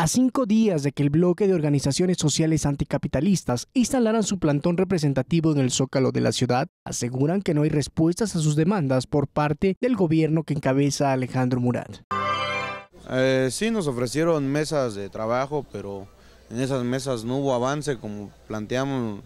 A cinco días de que el bloque de organizaciones sociales anticapitalistas instalaran su plantón representativo en el zócalo de la ciudad, aseguran que no hay respuestas a sus demandas por parte del gobierno que encabeza Alejandro Murat. Eh, sí, nos ofrecieron mesas de trabajo, pero en esas mesas no hubo avance, como planteamos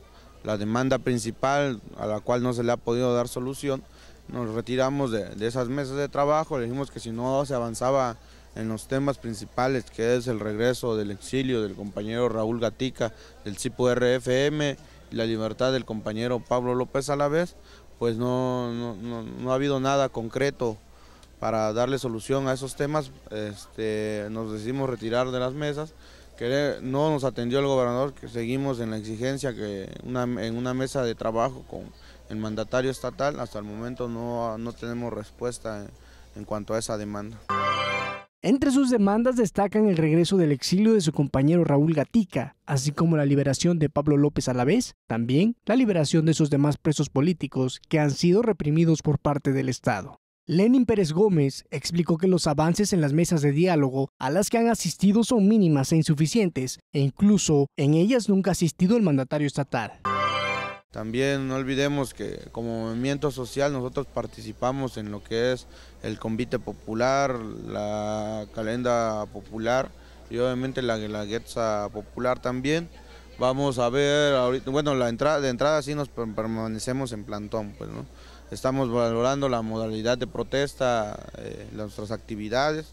la demanda principal a la cual no se le ha podido dar solución. Nos retiramos de, de esas mesas de trabajo, le dijimos que si no se avanzaba en los temas principales que es el regreso del exilio del compañero Raúl Gatica del CIPO RFM y la libertad del compañero Pablo López a la vez, pues no, ha habido nada concreto para darle solución a esos temas. Este, nos decidimos retirar de las mesas, que no nos atendió el gobernador, que seguimos en la exigencia que en una mesa de trabajo con el mandatario estatal, hasta el momento no, tenemos respuesta en cuanto a esa demanda. Entre sus demandas destacan el regreso del exilio de su compañero Raúl Gatica, así como la liberación de Pablo López a la vez, también la liberación de sus demás presos políticos que han sido reprimidos por parte del Estado. Lenin Pérez Gómez explicó que los avances en las mesas de diálogo a las que han asistido son mínimas e insuficientes, e incluso en ellas nunca ha asistido el mandatario estatal. También no olvidemos que como movimiento social nosotros participamos en lo que es el convite popular, la calenda popular y obviamente la guetza popular también. Vamos a ver, ahorita, bueno, la entrada, de entrada sí nos permanecemos en plantón, pues, ¿no? Estamos valorando la modalidad de protesta, eh, nuestras actividades.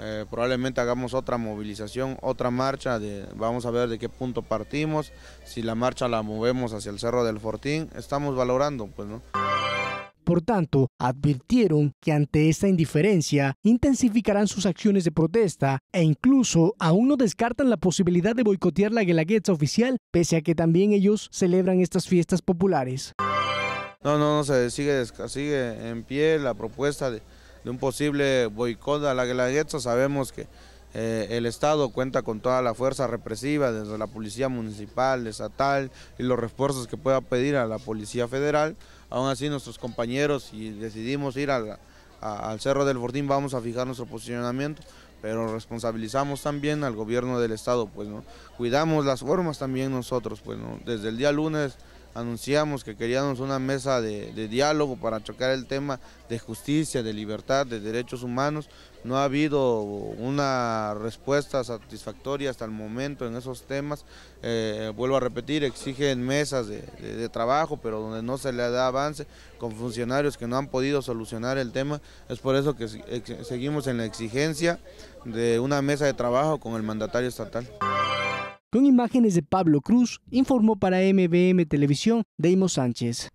Eh, probablemente hagamos otra movilización, otra marcha, vamos a ver de qué punto partimos, si la marcha la movemos hacia el Cerro del Fortín, estamos valorando, pues, ¿no? Por tanto, advirtieron que ante esta indiferencia intensificarán sus acciones de protesta e incluso aún no descartan la posibilidad de boicotear la guelaguetza oficial, pese a que también ellos celebran estas fiestas populares. No, no, no, se sigue, sigue en pie la propuesta de, de un posible boicot a la Guelaguetza. Sabemos que eh, el Estado cuenta con toda la fuerza represiva, desde la policía municipal, estatal y los refuerzos que pueda pedir a la policía federal. Aún así nuestros compañeros, si decidimos ir al Cerro del Fortín, vamos a fijar nuestro posicionamiento, pero responsabilizamos también al gobierno del Estado, pues no, cuidamos las formas también nosotros, pues no, desde el día lunes anunciamos que queríamos una mesa de, diálogo para chocar el tema de justicia, de libertad, de derechos humanos. No ha habido una respuesta satisfactoria hasta el momento en esos temas. Eh, vuelvo a repetir, exigen mesas de, trabajo, pero donde no se le da avance con funcionarios que no han podido solucionar el tema. Es por eso que seguimos en la exigencia de una mesa de trabajo con el mandatario estatal. Con imágenes de Pablo Cruz, informó para MBM Televisión Deimos Sánchez.